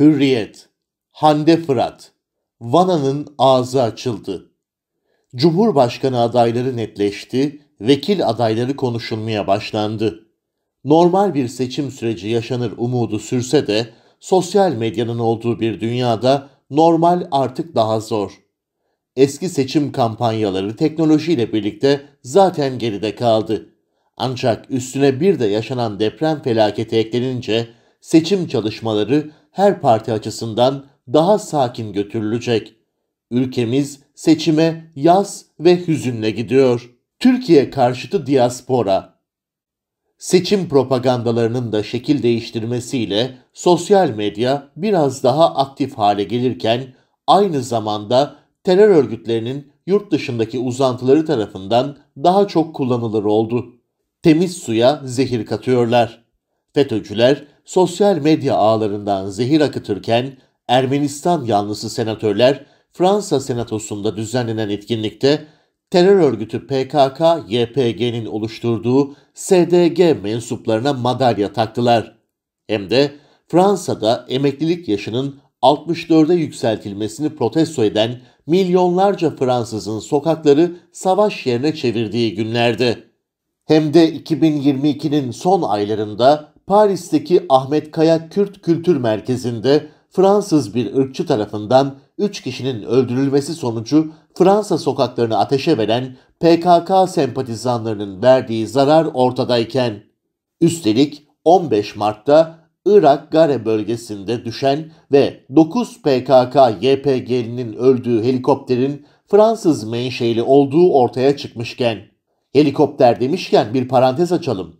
Hürriyet, Hande Fırat, Vana'nın ağzı açıldı. Cumhurbaşkanı adayları netleşti, vekil adayları konuşulmaya başlandı. Normal bir seçim süreci yaşanır umudu sürse de sosyal medyanın olduğu bir dünyada normal artık daha zor. Eski seçim kampanyaları teknolojiyle birlikte zaten geride kaldı. Ancak üstüne bir de yaşanan deprem felaketi eklenince seçim çalışmaları her parti açısından daha sakin götürülecek. Ülkemiz seçime yaz ve hüzünle gidiyor. Türkiye karşıtı diaspora Seçim propagandalarının da şekil değiştirmesiyle sosyal medya biraz daha aktif hale gelirken aynı zamanda terör örgütlerinin yurt dışındaki uzantıları tarafından daha çok kullanılır oldu. Temiz suya zehir katıyorlar. FETÖ'cüler sosyal medya ağlarından zehir akıtırken Ermenistan yanlısı senatörler Fransa senatosunda düzenlenen etkinlikte terör örgütü PKK-YPG'nin oluşturduğu SDG mensuplarına madalya taktılar. Hem de Fransa'da emeklilik yaşının 64'e yükseltilmesini protesto eden milyonlarca Fransızın sokakları savaş yerine çevirdiği günlerde. Hem de 2022'nin son aylarında Paris'teki Ahmet Kaya Kürt Kültür Merkezi'nde Fransız bir ırkçı tarafından 3 kişinin öldürülmesi sonucu Fransa sokaklarını ateşe veren PKK sempatizanlarının verdiği zarar ortadayken üstelik 15 Mart'ta Irak Gare bölgesinde düşen ve 9 PKK YPG'linin öldüğü helikopterin Fransız menşeli olduğu ortaya çıkmışken helikopter demişken bir parantez açalım.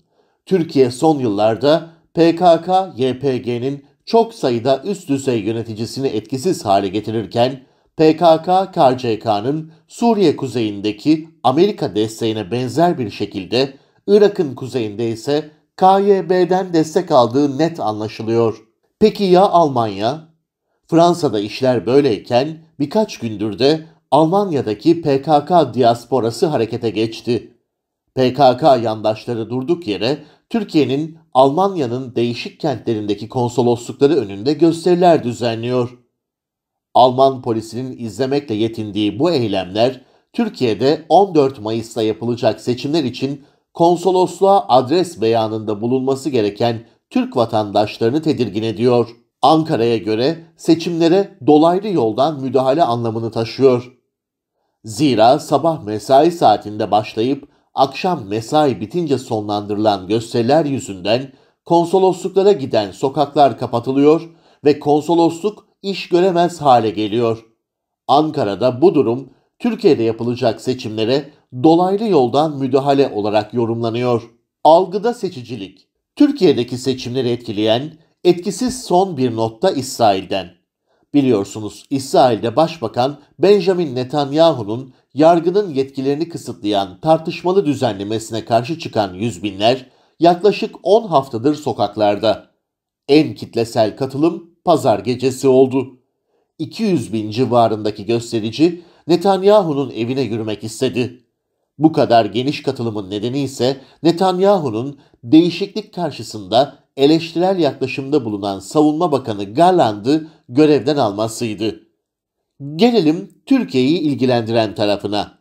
Türkiye son yıllarda PKK-YPG'nin çok sayıda üst düzey yöneticisini etkisiz hale getirirken PKK-KCK'nın Suriye kuzeyindeki Amerika desteğine benzer bir şekilde Irak'ın kuzeyinde ise KYB'den destek aldığı net anlaşılıyor. Peki ya Almanya? Fransa'da işler böyleyken birkaç gündür de Almanya'daki PKK diasporası harekete geçti. PKK yandaşları durduk yere Türkiye'nin Almanya'nın değişik kentlerindeki konsoloslukları önünde gösteriler düzenliyor. Alman polisinin izlemekle yetindiği bu eylemler Türkiye'de 14 Mayıs'ta yapılacak seçimler için konsolosluğa adres beyanında bulunması gereken Türk vatandaşlarını tedirgin ediyor. Ankara'ya göre seçimlere dolaylı yoldan müdahale anlamını taşıyor. Zira sabah mesai saatinde başlayıp akşam mesai bitince sonlandırılan gösteriler yüzünden konsolosluklara giden sokaklar kapatılıyor ve konsolosluk iş göremez hale geliyor. Ankara'da bu durum Türkiye'de yapılacak seçimlere dolaylı yoldan müdahale olarak yorumlanıyor. Algıda seçicilik Türkiye'deki seçimleri etkileyen etkisiz son bir notta İsrail'den. Biliyorsunuz İsrail'de Başbakan Benjamin Netanyahu'nun yargının yetkilerini kısıtlayan tartışmalı düzenlemesine karşı çıkan yüz binler yaklaşık 10 haftadır sokaklarda. En kitlesel katılım pazar gecesi oldu. 200 bin civarındaki gösterici Netanyahu'nun evine yürümek istedi. Bu kadar geniş katılımın nedeni ise Netanyahu'nun değişiklik karşısında eleştirel yaklaşımda bulunan Savunma Bakanı Garland'ı görevden almasıydı. Gelelim Türkiye'yi ilgilendiren tarafına.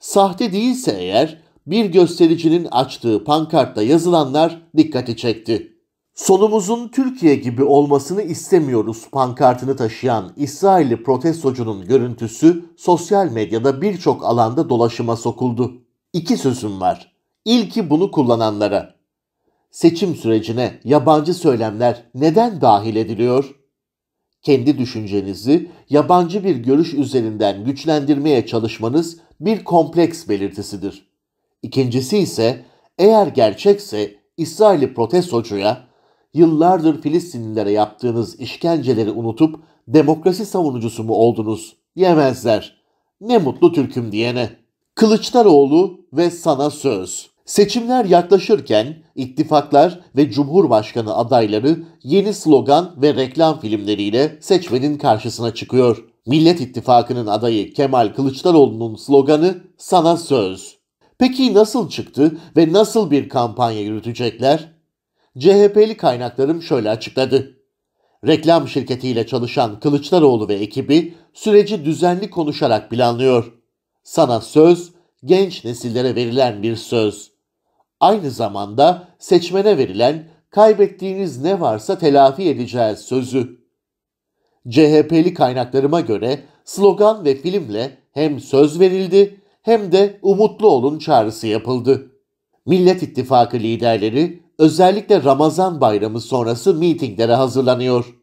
Sahte değilse eğer bir göstericinin açtığı pankartta yazılanlar dikkati çekti. Sonumuzun Türkiye gibi olmasını istemiyoruz pankartını taşıyan İsrailli protestocunun görüntüsü sosyal medyada birçok alanda dolaşıma sokuldu. İki sözüm var. İlki bunu kullananlara seçim sürecine yabancı söylemler neden dahil ediliyor? Kendi düşüncenizi yabancı bir görüş üzerinden güçlendirmeye çalışmanız bir kompleks belirtisidir. İkincisi ise eğer gerçekse İsrail'i protestocuya yıllardır Filistinlilere yaptığınız işkenceleri unutup demokrasi savunucusu mu oldunuz Yemezler. Ne mutlu Türk'üm diyene. Kılıçdaroğlu ve sana söz. Seçimler yaklaşırken ittifaklar ve cumhurbaşkanı adayları yeni slogan ve reklam filmleriyle seçmenin karşısına çıkıyor. Millet İttifakı'nın adayı Kemal Kılıçdaroğlu'nun sloganı "Sana söz". Peki nasıl çıktı ve nasıl bir kampanya yürütecekler? CHP'li kaynaklarım şöyle açıkladı. Reklam şirketiyle çalışan Kılıçdaroğlu ve ekibi süreci düzenli konuşarak planlıyor. Sana söz, genç nesillere verilen bir söz aynı zamanda seçmene verilen kaybettiğiniz ne varsa telafi edeceğiz sözü. CHP'li kaynaklarıma göre slogan ve filmle hem söz verildi hem de umutlu olun çağrısı yapıldı. Millet İttifakı liderleri özellikle Ramazan bayramı sonrası mitinglere hazırlanıyor.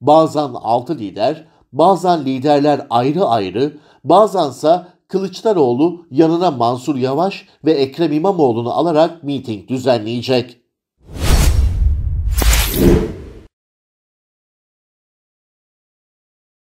Bazen altı lider, bazen liderler ayrı ayrı, bazensa Kılıçdaroğlu yanına Mansur Yavaş ve Ekrem İmamoğlu'nu alarak miting düzenleyecek.